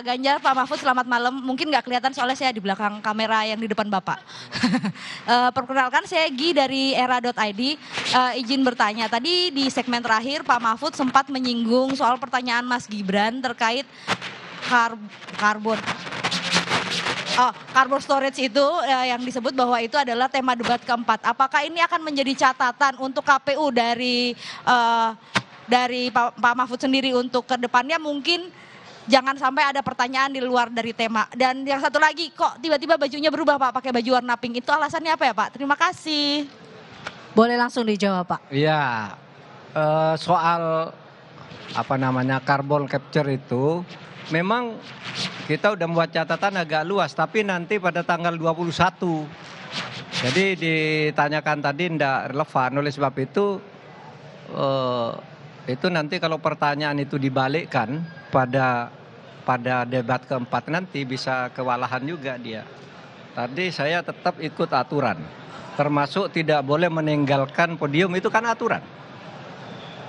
Pak Ganjar, Pak Mahfud, selamat malam. Mungkin nggak kelihatan soalnya saya di belakang kamera yang di depan Bapak. uh, perkenalkan, saya Gi dari era.id. Uh, eh, izin bertanya, tadi di segmen terakhir Pak Mahfud sempat menyinggung soal pertanyaan Mas Gibran terkait kar karbon. Oh, carbon storage itu uh, yang disebut bahwa itu adalah tema debat keempat. Apakah ini akan menjadi catatan untuk KPU dari uh, dari Pak, Pak Mahfud sendiri untuk kedepannya mungkin jangan sampai ada pertanyaan di luar dari tema. Dan yang satu lagi, kok tiba-tiba bajunya berubah Pak pakai baju warna pink? Itu alasannya apa ya Pak? Terima kasih. Boleh langsung dijawab Pak. Iya, uh, soal apa namanya carbon capture itu memang kita udah membuat catatan agak luas tapi nanti pada tanggal 21 jadi ditanyakan tadi tidak relevan oleh sebab itu uh, itu nanti kalau pertanyaan itu dibalikkan pada pada debat keempat nanti bisa kewalahan juga dia. Tadi saya tetap ikut aturan, termasuk tidak boleh meninggalkan podium itu kan aturan.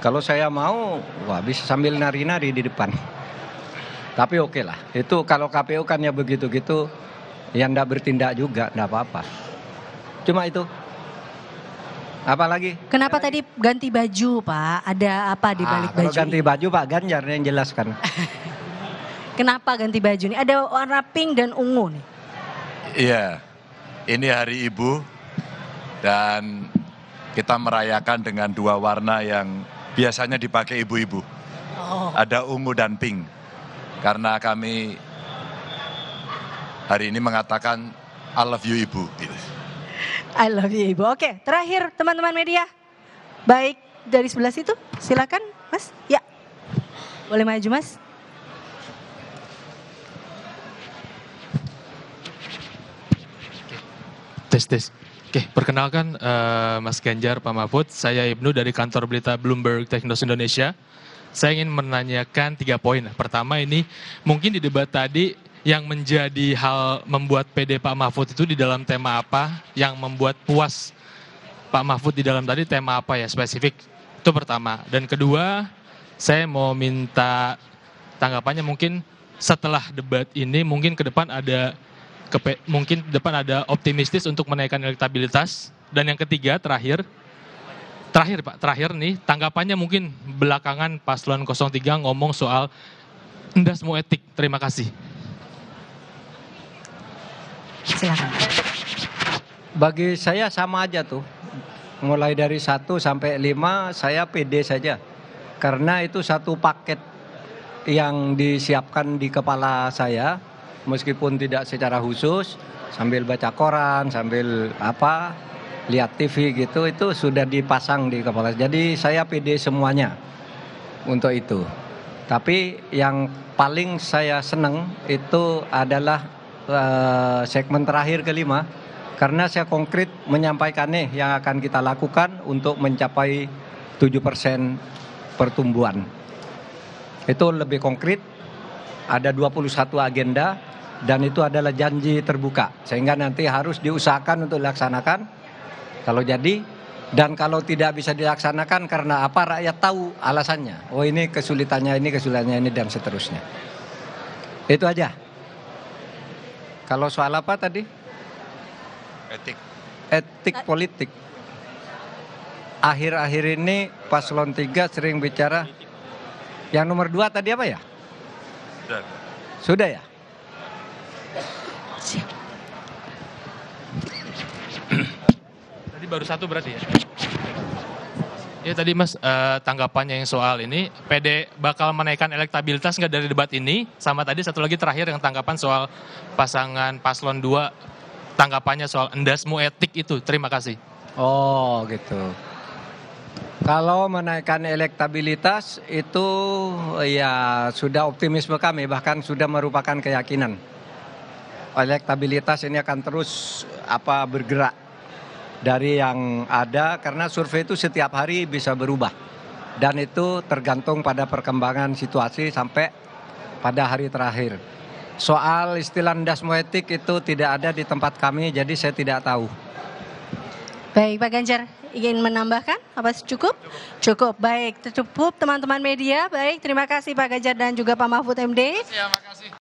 Kalau saya mau, wah bisa sambil nari-nari di depan. Tapi oke okay lah, itu kalau KPU kan ya begitu-gitu, yang tidak bertindak juga, tidak apa-apa. Cuma itu. Apalagi? Kenapa ya. tadi ganti baju, Pak? Ada apa di ah, balik ah, baju? Ganti baju Pak Ganjar yang jelaskan. Kenapa ganti baju nih? Ada warna pink dan ungu nih. Iya. Ini hari Ibu dan kita merayakan dengan dua warna yang biasanya dipakai ibu-ibu. Oh. Ada ungu dan pink. Karena kami hari ini mengatakan I love you ibu. I love you ibu. Oke, terakhir teman-teman media. Baik dari sebelah situ, silakan Mas. Ya. Boleh maju Mas. Tes tes. Oke, perkenalkan uh, Mas Ganjar, Pak Mahfud. Saya Ibnu dari kantor berita Bloomberg Technos Indonesia. Saya ingin menanyakan tiga poin. Pertama ini mungkin di debat tadi yang menjadi hal membuat PD Pak Mahfud itu di dalam tema apa? Yang membuat puas Pak Mahfud di dalam tadi tema apa ya spesifik? Itu pertama. Dan kedua, saya mau minta tanggapannya mungkin setelah debat ini mungkin ke depan ada kepe, mungkin depan ada optimistis untuk menaikkan elektabilitas dan yang ketiga terakhir terakhir Pak terakhir nih tanggapannya mungkin belakangan paslon 03 ngomong soal ndas mau etik terima kasih silakan bagi saya sama aja tuh mulai dari 1 sampai 5 saya PD saja karena itu satu paket yang disiapkan di kepala saya meskipun tidak secara khusus sambil baca koran sambil apa lihat TV gitu itu sudah dipasang di kepala jadi saya PD semuanya untuk itu tapi yang paling saya seneng itu adalah uh, segmen terakhir kelima karena saya konkret menyampaikan nih yang akan kita lakukan untuk mencapai 7% pertumbuhan. Itu lebih konkret, ada 21 agenda dan itu adalah janji terbuka sehingga nanti harus diusahakan untuk dilaksanakan kalau jadi dan kalau tidak bisa dilaksanakan karena apa rakyat tahu alasannya oh ini kesulitannya ini kesulitannya ini dan seterusnya itu aja kalau soal apa tadi etik etik politik akhir-akhir ini paslon 3 sering bicara yang nomor dua tadi apa ya sudah, sudah ya Siap. Tadi baru satu berarti ya? Ya tadi Mas uh, tanggapannya yang soal ini PD bakal menaikkan elektabilitas nggak dari debat ini sama tadi satu lagi terakhir yang tanggapan soal pasangan paslon 2 tanggapannya soal endasmu etik itu. Terima kasih. Oh, gitu. Kalau menaikkan elektabilitas itu ya sudah optimisme kami bahkan sudah merupakan keyakinan elektabilitas ini akan terus apa bergerak dari yang ada karena survei itu setiap hari bisa berubah dan itu tergantung pada perkembangan situasi sampai pada hari terakhir. Soal istilah dasmoetik itu tidak ada di tempat kami jadi saya tidak tahu. Baik Pak Ganjar, ingin menambahkan apa cukup? Cukup. Baik, cukup teman-teman media. Baik, terima kasih Pak Ganjar dan juga Pak Mahfud MD. Terima kasih.